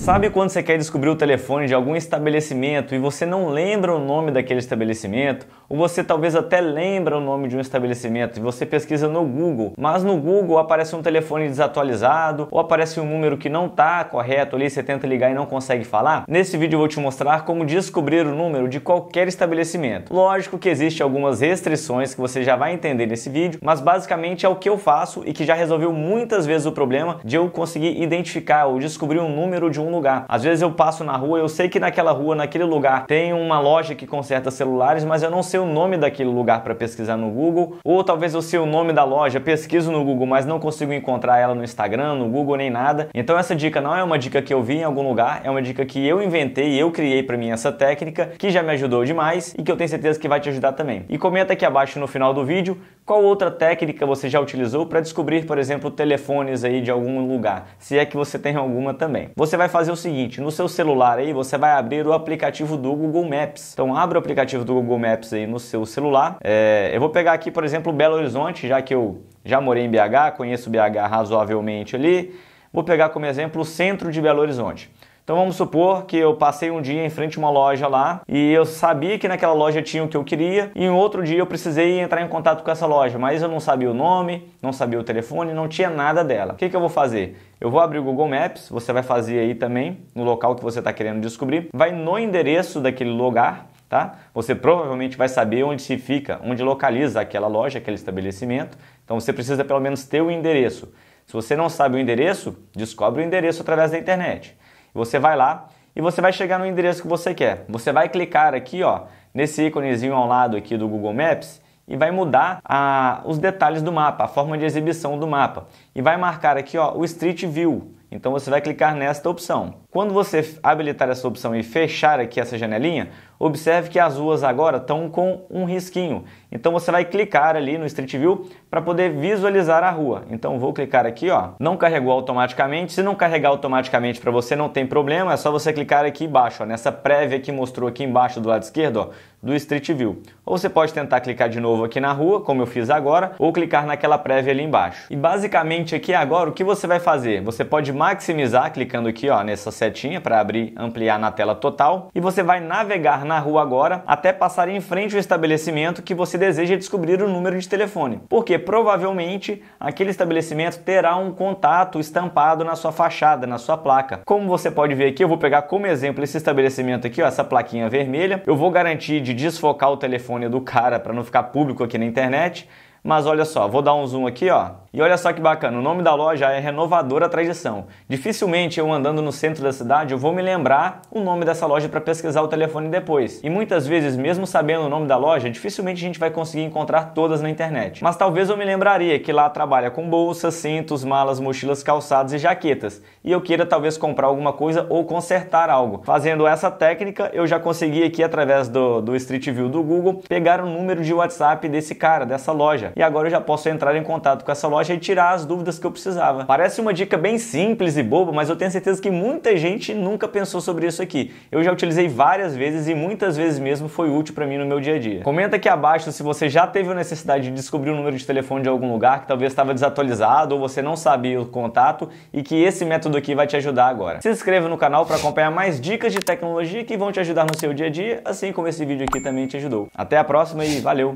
Sabe quando você quer descobrir o telefone de algum estabelecimento e você não lembra o nome daquele estabelecimento? Ou você talvez até lembra o nome de um estabelecimento e você pesquisa no Google, mas no Google aparece um telefone desatualizado ou aparece um número que não está correto ali, você tenta ligar e não consegue falar? Nesse vídeo eu vou te mostrar como descobrir o número de qualquer estabelecimento. Lógico que existem algumas restrições que você já vai entender nesse vídeo, mas basicamente é o que eu faço e que já resolveu muitas vezes o problema de eu conseguir identificar ou descobrir um número de um algum lugar. Às vezes eu passo na rua, eu sei que naquela rua, naquele lugar, tem uma loja que conserta celulares, mas eu não sei o nome daquele lugar para pesquisar no Google, ou talvez eu sei o nome da loja, pesquiso no Google, mas não consigo encontrar ela no Instagram, no Google nem nada. Então essa dica não é uma dica que eu vi em algum lugar, é uma dica que eu inventei, eu criei para mim essa técnica, que já me ajudou demais e que eu tenho certeza que vai te ajudar também. E comenta aqui abaixo no final do vídeo qual outra técnica você já utilizou para descobrir, por exemplo, telefones aí de algum lugar? Se é que você tem alguma também. Você vai fazer o seguinte, no seu celular aí você vai abrir o aplicativo do Google Maps. Então abre o aplicativo do Google Maps aí no seu celular. É, eu vou pegar aqui, por exemplo, Belo Horizonte, já que eu já morei em BH, conheço BH razoavelmente ali. Vou pegar como exemplo o centro de Belo Horizonte. Então vamos supor que eu passei um dia em frente a uma loja lá e eu sabia que naquela loja tinha o que eu queria e em outro dia eu precisei entrar em contato com essa loja, mas eu não sabia o nome, não sabia o telefone, não tinha nada dela. O que, que eu vou fazer? Eu vou abrir o Google Maps, você vai fazer aí também no local que você está querendo descobrir, vai no endereço daquele lugar Tá? Você provavelmente vai saber onde se fica, onde localiza aquela loja, aquele estabelecimento. Então você precisa pelo menos ter o endereço. Se você não sabe o endereço, descobre o endereço através da internet. Você vai lá e você vai chegar no endereço que você quer. Você vai clicar aqui, ó, nesse íconezinho ao lado aqui do Google Maps e vai mudar a, os detalhes do mapa, a forma de exibição do mapa. E vai marcar aqui ó, o Street View. Então você vai clicar nesta opção. Quando você habilitar essa opção e fechar aqui essa janelinha, observe que as ruas agora estão com um risquinho. Então você vai clicar ali no Street View para poder visualizar a rua. Então vou clicar aqui, ó. Não carregou automaticamente. Se não carregar automaticamente para você não tem problema, é só você clicar aqui embaixo, ó, nessa prévia que mostrou aqui embaixo do lado esquerdo, ó, do Street View. Ou você pode tentar clicar de novo aqui na rua, como eu fiz agora, ou clicar naquela prévia ali embaixo. E basicamente aqui agora o que você vai fazer? Você pode maximizar clicando aqui, ó, nessa setinha para abrir, ampliar na tela total e você vai navegar na rua agora até passar em frente ao estabelecimento que você deseja descobrir o número de telefone, porque provavelmente aquele estabelecimento terá um contato estampado na sua fachada, na sua placa. Como você pode ver aqui, eu vou pegar como exemplo esse estabelecimento aqui, ó, essa plaquinha vermelha. Eu vou garantir de desfocar o telefone do cara para não ficar público aqui na internet mas olha só, vou dar um zoom aqui, ó. E olha só que bacana, o nome da loja é Renovadora Tradição. Dificilmente eu andando no centro da cidade, eu vou me lembrar o nome dessa loja para pesquisar o telefone depois. E muitas vezes, mesmo sabendo o nome da loja, dificilmente a gente vai conseguir encontrar todas na internet. Mas talvez eu me lembraria que lá trabalha com bolsas, cintos, malas, mochilas, calçados e jaquetas. E eu queira talvez comprar alguma coisa ou consertar algo. Fazendo essa técnica, eu já consegui aqui através do, do Street View do Google pegar o número de WhatsApp desse cara, dessa loja. É. E agora eu já posso entrar em contato com essa loja e tirar as dúvidas que eu precisava. Parece uma dica bem simples e boba, mas eu tenho certeza que muita gente nunca pensou sobre isso aqui. Eu já utilizei várias vezes e muitas vezes mesmo foi útil para mim no meu dia a dia. Comenta aqui abaixo se você já teve a necessidade de descobrir o um número de telefone de algum lugar que talvez estava desatualizado ou você não sabia o contato e que esse método aqui vai te ajudar agora. Se inscreva no canal para acompanhar mais dicas de tecnologia que vão te ajudar no seu dia a dia, assim como esse vídeo aqui também te ajudou. Até a próxima e valeu!